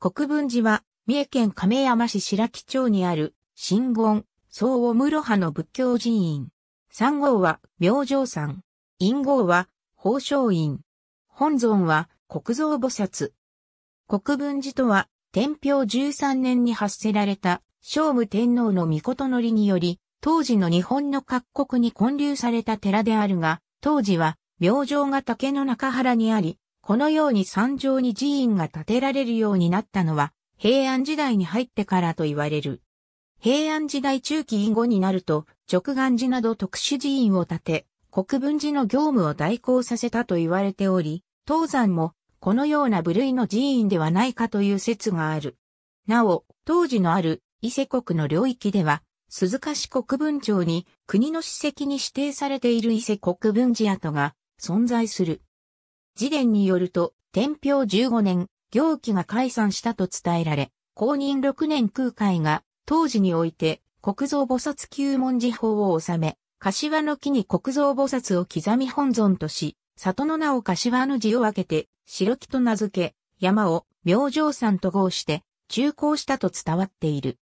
国分寺は、三重県亀山市白木町にある、新言、総を室派の仏教寺院。三号は、明星山。陰号は、宝生院。本尊は、国蔵菩薩。国分寺とは、天平13年に発せられた、聖武天皇の御事のりにより、当時の日本の各国に建立された寺であるが、当時は、明星が竹の中原にあり、このように山上に寺院が建てられるようになったのは、平安時代に入ってからと言われる。平安時代中期以後になると、直願寺など特殊寺院を建て、国分寺の業務を代行させたと言われており、東山もこのような部類の寺院ではないかという説がある。なお、当時のある伊勢国の領域では、鈴鹿市国分町に国の史跡に指定されている伊勢国分寺跡が存在する。自伝によると、天平15年、行基が解散したと伝えられ、公認6年空海が、当時において、国蔵菩薩旧文字法を収め、柏の木に国蔵菩薩を刻み本尊とし、里の名を柏の字を分けて、白木と名付け、山を明星山と号して、中高したと伝わっている。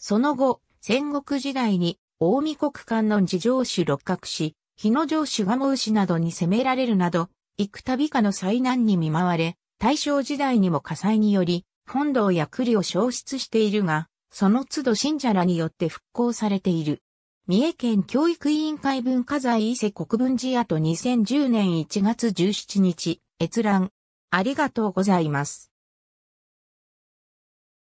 その後、戦国時代に、大見国間の寺城主六角氏、日野城主賀茂氏などに攻められるなど、幾度かの災難に見舞われ、大正時代にも火災により、本堂や栗を消失しているが、その都度信者らによって復興されている。三重県教育委員会文化財伊勢国分寺跡2010年1月17日、閲覧。ありがとうございます。